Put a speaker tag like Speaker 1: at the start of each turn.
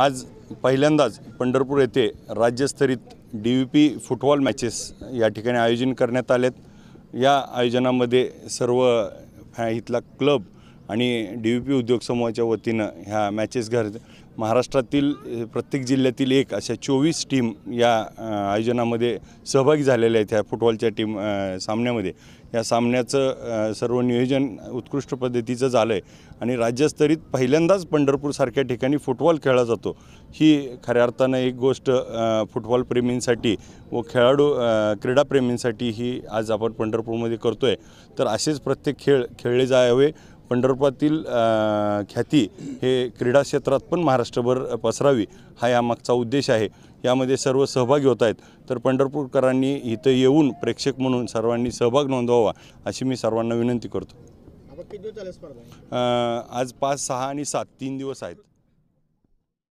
Speaker 1: आज पहिल्यांदाच पंढरपूर येथे राज्यस्तरीत D V P football matches या ठिकाणी आयोजन करण्यात आलेत या आयोजनामध्ये सर्व इथला क्लब आणि डी व्ही पी उद्योग समूहाच्या वतीनं ह्या मॅचेस घर महाराष्ट्रातील प्रत्येक जिल्ह्यातील एक अशा चोवीस टीम या आयोजनामध्ये सहभागी झालेल्या आहेत ह्या फुटबॉलच्या टीम सामन्यामध्ये या सामन्याचं सर्व नियोजन उत्कृष्ट पद्धतीचं झालं आहे आणि राज्यस्तरीत पहिल्यांदाच पंढरपूरसारख्या ठिकाणी फुटबॉल खेळला जातो ही खऱ्या अर्थानं एक गोष्ट फुटबॉलप्रेमींसाठी व खेळाडू क्रीडाप्रेमींसाठी ही आज आपण पंढरपूरमध्ये करतो आहे तर असेच प्रत्येक खेळ खेळले जावे पंढरपुरातील ख्याती हे क्रीडा क्षेत्रात पण महाराष्ट्रभर पसरावी हा या यामागचा उद्देश आहे यामध्ये सर्व सहभागी होत आहेत तर पंढरपूरकरांनी इथं येऊन प्रेक्षक म्हणून सर्वांनी सहभाग नोंदवावा अशी मी सर्वांना विनंती करतो आज पाच सहा आणि सात तीन दिवस आहेत